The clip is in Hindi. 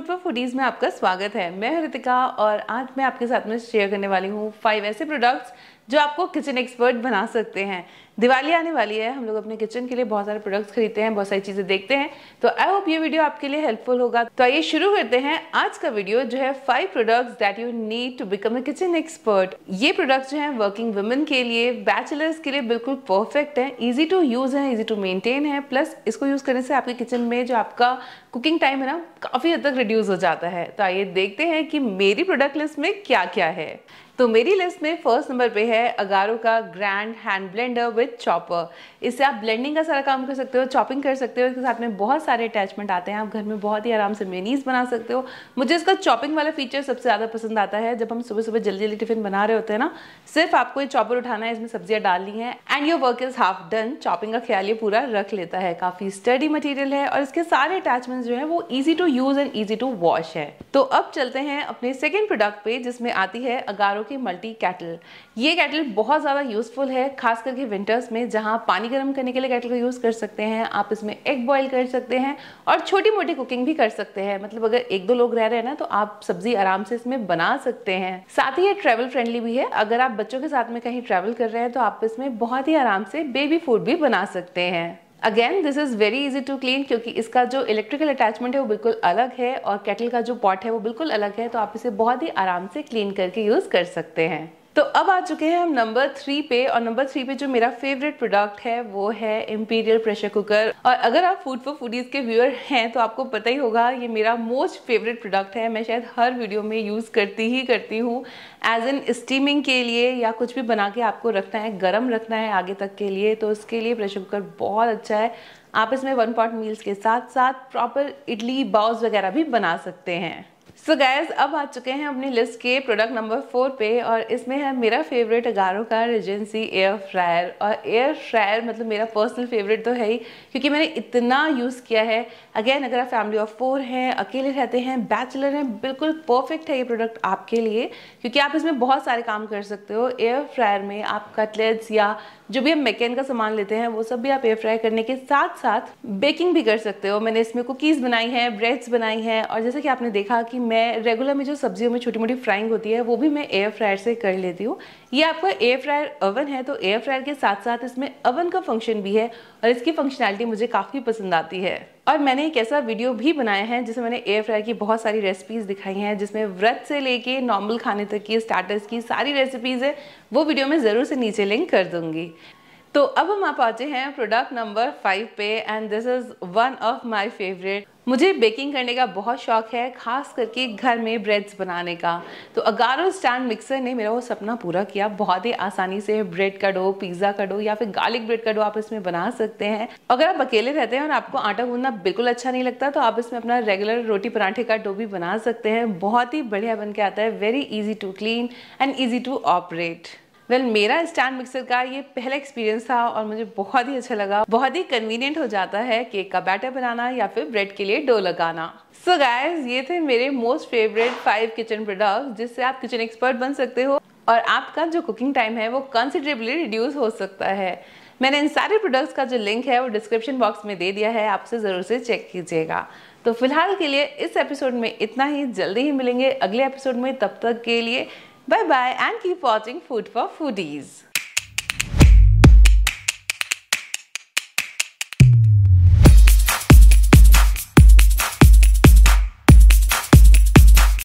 फूड फॉर फूडीज़ में आपका स्वागत है मैं ऋतिका और आज मैं आपके साथ में शेयर करने वाली हूँ फाइव ऐसे प्रोडक्ट्स जो आपको किचन एक्सपर्ट बना सकते हैं दिवाली आने वाली है हम लोग अपने किचन के लिए बहुत सारे प्रोडक्ट्स खरीदते हैं बहुत सारी चीज़ें देखते हैं तो आई होप ये वीडियो आपके लिए हेल्पफुल होगा तो आइए शुरू करते हैं आज का वीडियो जो है five products that you need to become a kitchen expert ये प्रोडक्ट्स जो है वर्किंग वुमेन के लिए बैचलर्स के लिए बिल्कुल परफेक्ट है ईजी टू यूज़ है ईजी टू मेनटेन है प्लस इसको यूज़ करने से आपके किचन में जो आपका कुकिंग टाइम है ना काफ़ी हद तक रिड्यूस हो जाता है तो आइए देखते हैं कि मेरी प्रोडक्ट लिस्ट में क्या क्या है तो मेरी लिस्ट में फर्स्ट नंबर पे है अगारो का grand hand blender with chopper इससे आप ब्लेंडिंग का सारा काम कर सकते हो चॉपिंग कर सकते हो इसके साथ में बहुत सारे अटैचमेंट आते हैं आप घर में बहुत ही आराम से मेनीज बना सकते हो मुझे इसका चॉपिंग वाला फीचर सबसे ज़्यादा पसंद आता है जब हम सुबह सुबह जल्दी जल्दी टिफिन बना रहे होते हैं ना सिर्फ आपको ये चॉपर उठाना है इसमें सब्जियाँ डालनी है and your work is half done chopping का ख्याल ये पूरा रख लेता है काफ़ी स्टडी मटीरियल है और इसके सारे अटैचमेंट जो है वो easy to use and easy to wash है तो अब चलते हैं अपने सेकेंड प्रोडक्ट पे जिसमें आती है अगारो की मल्टी कैटल ये कैटल बहुत ज़्यादा यूज़फुल है खास करके विंटर्स में जहाँ पानी गर्म करने के लिए कैटल का यूज़ कर सकते हैं आप इसमें एग बॉयल कर सकते हैं और छोटी मोटी कुकिंग भी कर सकते हैं मतलब अगर एक दो लोग रह रहे हैं ना तो आप सब्जी आराम से इसमें बना सकते हैं साथ ही ये ट्रैवल फ्रेंडली भी है अगर आप बच्चों के साथ में कहीं ट्रैवल कर रहे हैं तो आप इसमें बहुत ही आराम से बेबी फूड भी बना सकते हैं again this is very easy to clean क्योंकि इसका जो इलेक्ट्रिकल अटैचमेंट है वो बिल्कुल अलग है और केटल का जो पॉट है वो बिल्कुल अलग है तो आप इसे बहुत ही आराम से क्लीन करके यूज़ कर सकते हैं तो अब आ चुके हैं हम नंबर थ्री पे और नंबर थ्री पे जो मेरा फेवरेट प्रोडक्ट है वो है इम्पीरियल प्रेशर कुकर और अगर आप फूड फॉर फूडीज के व्यूअर हैं तो आपको पता ही होगा ये मेरा मोस्ट फेवरेट प्रोडक्ट है मैं शायद हर वीडियो में यूज़ करती ही करती हूँ एज एन स्टीमिंग के लिए या कुछ भी बना के आपको रखना है गर्म रखना है आगे तक के लिए तो उसके लिए प्रेशर कुकर बहुत अच्छा है आप इसमें वन पॉट मील्स के साथ साथ प्रॉपर इडली बाउस वगैरह भी बना सकते हैं सो so गैस अब आ चुके हैं अपनी लिस्ट के प्रोडक्ट नंबर फोर पे और इसमें है मेरा फेवरेट अगारो का रेजेंसी एयर फ्रायर और एयर फ्रायर मतलब मेरा पर्सनल फेवरेट तो है ही क्योंकि मैंने इतना यूज़ किया है अगेन अगर आप फैमिली ऑफ फोर हैं अकेले रहते हैं बैचलर हैं बिल्कुल परफेक्ट है ये प्रोडक्ट आपके लिए क्योंकि आप इसमें बहुत सारे काम कर सकते हो एयर फ्रायर में आप कटलेट्स या जो भी हम मैकेन का सामान लेते हैं वो सब भी आप एयर फ्राई करने के साथ साथ बेकिंग भी कर सकते हो मैंने इसमें कुकीज़ बनाई हैं ब्रेड्स बनाई हैं और जैसे कि आपने देखा कि मैं रेगुलर में जो सब्जियों में छोटी मोटी फ्राइंग होती है वो भी मैं एयर फ्रायर से कर लेती हूँ ये आपका एयर फ्रायर ओवन है तो एयर फ्रायर के साथ साथ इसमें ओवन का फंक्शन भी है और इसकी फंक्शनैलिटी मुझे काफ़ी पसंद आती है और मैंने एक ऐसा वीडियो भी बनाया है जिसमें मैंने एयर फ्रायर की बहुत सारी रेसिपीज़ दिखाई हैं जिसमें व्रत से लेके नॉर्मल खाने तक की स्टार्टर्स की सारी रेसिपीज़ है वो वीडियो मैं ज़रूर से नीचे लिंक कर दूंगी तो अब हम आप आते हैं प्रोडक्ट नंबर फाइव पे and this is one of my favourite मुझे बेकिंग करने का बहुत शौक है खास करके घर में ब्रेड्स बनाने का तो अगारो स्टैंड मिक्सर ने मेरा वो सपना पूरा किया बहुत ही आसानी से ब्रेड का डो पिज़्ज़ा का डो या फिर गार्लिक ब्रेड का डो आप इसमें बना सकते हैं अगर आप अकेले रहते हैं और आपको आटा गूंदना बिल्कुल अच्छा नहीं लगता तो आप इसमें अपना रेगुलर रोटी पराठे का डो भी बना सकते हैं बहुत ही बढ़िया बन के आता है very easy to clean and easy to operate well, मेरा स्टैंड मिक्सर का ये पहला एक्सपीरियंस था और मुझे बहुत ही अच्छा लगा बहुत ही कन्वीनियंट हो जाता है केक का बैटर बनाना या फिर ब्रेड के लिए डो लगाना सो so गायस ये थे मेरे most favourite five kitchen product जिससे आप किचन एक्सपर्ट बन सकते हो और आपका जो कुकिंग टाइम है वो कंसिडरेबली रिड्यूस हो सकता है मैंने इन सारे प्रोडक्ट्स का जो लिंक है वो डिस्क्रिप्शन बॉक्स में दे दिया है आपसे ज़रूर से चेक कीजिएगा तो फिलहाल के लिए इस एपिसोड में इतना ही जल्दी ही मिलेंगे अगले एपिसोड में तब तक के लिए Bye bye and keep watching Food for Foodies.